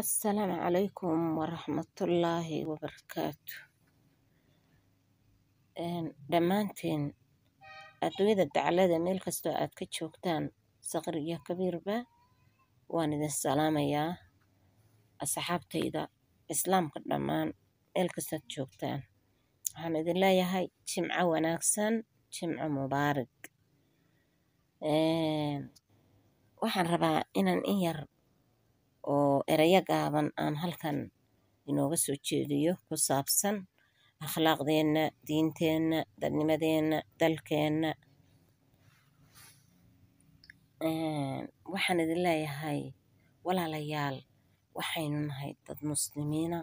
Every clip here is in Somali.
Asalaamu calaykum waraxmatullaahi wabarakaatu dhammaanteen adduunyada dacalada meel kastoo aad ka joogtaan saqir iyo kabiirba waan idin salaamayaa asxaabtayda islaamka dhammaan meel kastoad joogtaan waxaan idin leeyahay jimco wanaagsan jimco mubaarig waxaan rabaa inaan in yar erayo gaaban aan halkan inooga soo jeediyo ku saabsan akhlaaqdeenna diinteenna dadnimadeenna dalkeenna waxaan idin leeyahay walaalayaal waxaynu nahay dad muslimiina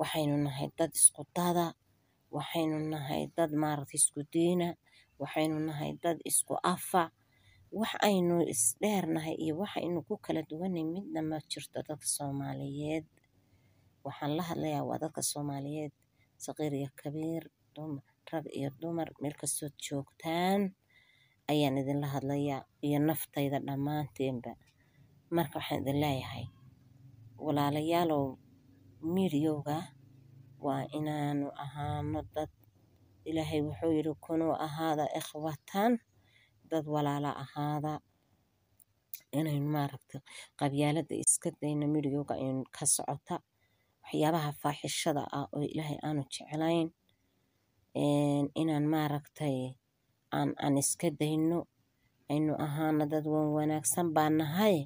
waxaynu nahay dad isku dada waxaynu nahay dad maaragta isku diina waxaynu nahay dad isku afa wax aynu isdheernahay iyo waxaynu ku kala duwanay midna ma jirto dadka soomaaliyeed waxaan la hadlayaa waa dadka soomaaliyeed saqiir iyo kabiir rag iyo dumar meel kastood joogtaan ayaan idinla hadlayaa iyo naftayda dhammaanteenba marka waxaan idin leeyahay walaalayaalow miidiyowga waa inaanu ahaano dad ilaahay wuxuu yidhi kunuu ahaada ikhwatan dad walaala ahaada inaynu maaragta qabyaalada iska dayno midhigowga aynu ka socota waxyaabaha faaxishada ah oo ilaahay aanu jeclayn inaan maaragtay aan iska dayno aynu ahaano dad wan wanaagsan baa nahay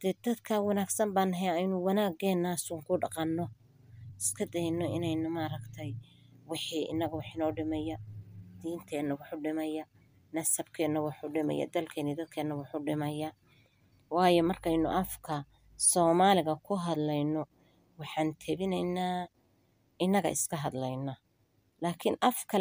dee dadkaa wanaagsan baa nahay aynu wanaageenaasun ku dhaqanno iska dayno inaynu maaragtay wixii inaga waxinoo dhimaya diinteenna waxu dhimaya nasabkeena wuxuu dhimaya dalkeeni dadkeena wuxuu dhimaya waayo markaynu afka soomaaliga ku hadlayno waxaan tabinaynaa inaga iska hadlayna laakin af kale